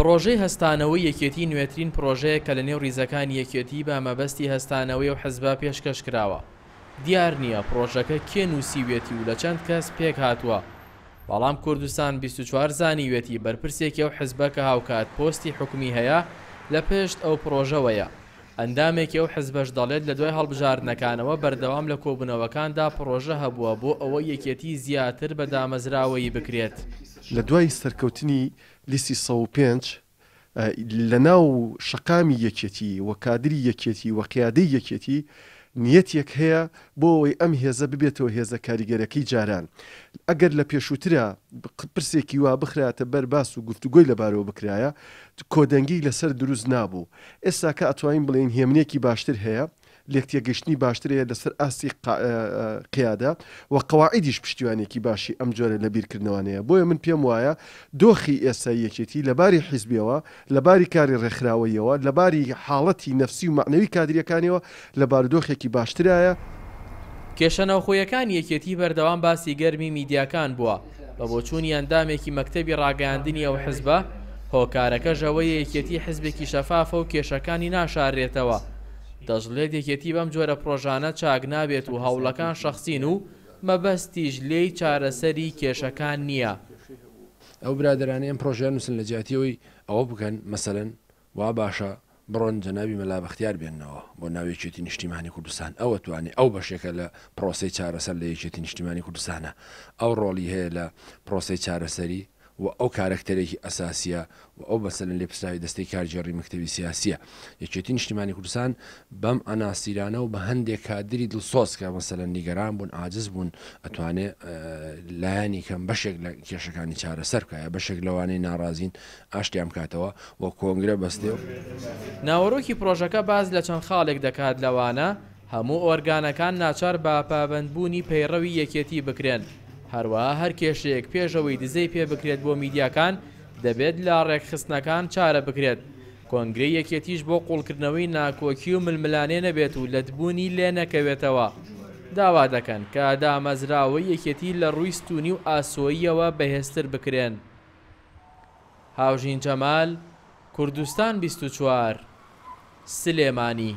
پرۆژەی هەستانەوەی یەکێتی نوێترین پرۆژەیە کە لە نێو ریزەکان یەکێتی بە مەبەستی هەستانەوەی و حەزبا پێشکەش کراوە دیار نییە پرۆژەکە کێ نووسیوێتی و لە چەند کەس پێک هاتووە بەڵام کوردستان 24 زانیوێتی بەرپرسێکی ئەو حزبەکە هاوکات پۆستی حکومی هەیە لە پێشت ئەو پرۆژەوەیە ئەندامێکی ئەو حزبەش دەڵێت لە دوای هەڵبژاردنەکانەوە بەردەوام لە کۆبنەوەکاندا پرۆژە هەبووە بۆ ئەوە یەکێتی زیاتر بە دامەزراوەی بکرێت لە دوای سەرکەوتنی لیسی سە پێنج لە ناو شقامی یەکێتی وە کادری یەکێتی وە قیادەی یەکێتی نیەتێک هەیە بۆ ئەوەی ئەم هێزە ببێتەوە هێزە کاریگەرەکەی جاران ئەگەر لە پێشووترا پرسێکی وا بخراتە بەرباس و گفتوگۆی لەبارەوە بکرایە کۆدەنگی لەسەر دروست نابوو ئێستا کە ئەتوانین بڵێن هێمنێکی باشتر هەیە لێکتێگەشتنی باشترەیە لەسەر ئاسی قیادا و قواعیدیش پشتیوانێکی باشی ئەم جۆرە لە بیرکردنەوەیە بۆیە من پێم وایە دۆخی ئێسا یەکێتی لەباری حیزبیەوە لەباری کاری ڕێکخراوەیەوە لەباری حاڵەتی نفسی و معنەوی کادرەکانیەوە لە باردۆخێکی باشترایە کێشەنەوەخۆیەکان یەکێتی بەردەوام باسی گەرمی میدیاکان بووە بە بۆچوونی ئەندامێکی مەکتتەبی ڕاگەاندنی ئەو حزبە هۆکارەکە ژەوەی یەکێتی حزبێکی شەفافە و کێشەکانی ناشارێتەوە دەژڵێت یەکێتی بەم جۆرە پرۆژانە چاک نابێت و هەوڵەکان شەخصین و مەبەستیش لێی چارەسەری کێشەکان نییە. ئەو برادرانی ئەم پرۆژیان نووسن لە جاتیەوەی ئەوە بکەن مەسەن وا باشە بڕۆن جەناوی مەلابختیار بێنەوە بۆ ناوێکێتی نیشتیمانی کوردستان ئەوە توانێت ئەو بەشێکە لە پرۆسی چارەسەر لە یەکێتی نیشتیمانی کوردستانە ئەو ڕۆلی هەیە لە پرۆسی چارەسەری و ئەو کارکتەرێکی ئەساسیە و ئەو بەسەر لێ پسراوی دەستەی کارجێڕی مکتتەوی سیاسیە یەکێتی نیشتیمانی کوردستان بەم ئەناسیرانە و بە هەندێک کادری دڵسۆسکە مەسەلەن نیگەران بوون عجز بوون ئەتوانێت لایانی کەم بەشێک لە کێشەکانی چارەسەرکایە بەشێک لەوانەی ناڕازین ئاشتیان بکاتەوە وە کۆنگرە بەستێ و ناوەڕۆکی پرۆژەکە باز لە چەند خاڵێک دەکات لەوانە هەموو ئۆرگانەکان ناچار با پابندبوونی پەیڕەوی یەکێتی بکرێن هەروەها هەر کێشەیەک پێشەوەی دزەی پێ بکرێت بۆ میدیاکان دەبێت لە ڕێکخستنەکان چارە بکرێت کۆنگری یەکێتیش بۆ قوڵکردنەوەی ناکۆکی و ململانێ نەبێت و لەتبوونی لێ نەکەوێتەوە داوا دەکەن کە دامەزراوەی یەکێتی لە ڕووی ستونی و ئاسۆییەوە بەهێستر بکرێن هاوژین جەمال کوردستان 24 سلێمانی